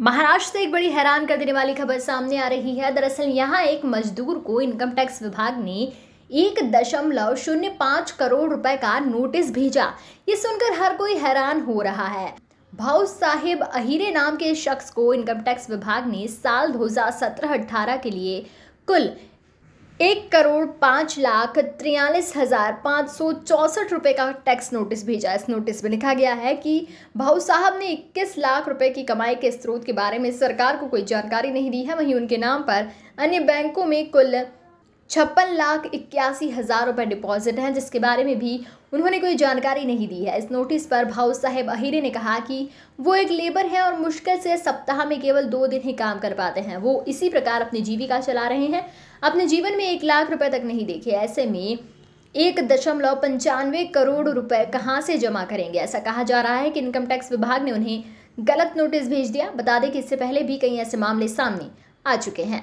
महाराष्ट्र से एक बड़ी हैरान कर देने वाली खबर सामने आ रही है दरअसल यहाँ एक मजदूर को इनकम टैक्स विभाग ने एक दशमलव शून्य पाँच करोड़ रुपए का नोटिस भेजा ये सुनकर हर कोई हैरान हो रहा है भाव साहिब अहिरे नाम के शख्स को इनकम टैक्स विभाग ने साल 2017-18 के लिए कुल एक करोड़ पाँच लाख तिरयालीस हज़ार पाँच सौ चौंसठ रुपये का टैक्स नोटिस भेजा इस नोटिस में लिखा गया है कि भाऊ साहब ने इक्कीस लाख रुपए की कमाई के स्रोत के बारे में सरकार को कोई जानकारी नहीं दी है वहीं उनके नाम पर अन्य बैंकों में कुल छप्पन लाख इक्यासी हज़ार रुपये डिपॉजिट हैं जिसके बारे में भी उन्होंने कोई जानकारी नहीं दी है इस नोटिस पर भाऊ साहेब अहिरे ने कहा कि वो एक लेबर हैं और मुश्किल से सप्ताह में केवल दो दिन ही काम कर पाते हैं वो इसी प्रकार अपनी जीविका चला रहे हैं अपने जीवन में एक लाख रुपए तक नहीं देखे ऐसे में एक दशमलव पंचानवे करोड़ रुपए कहाँ से जमा करेंगे ऐसा कहा जा रहा है कि इनकम टैक्स विभाग ने उन्हें गलत नोटिस भेज दिया बता दें कि इससे पहले भी कई ऐसे मामले सामने आ चुके हैं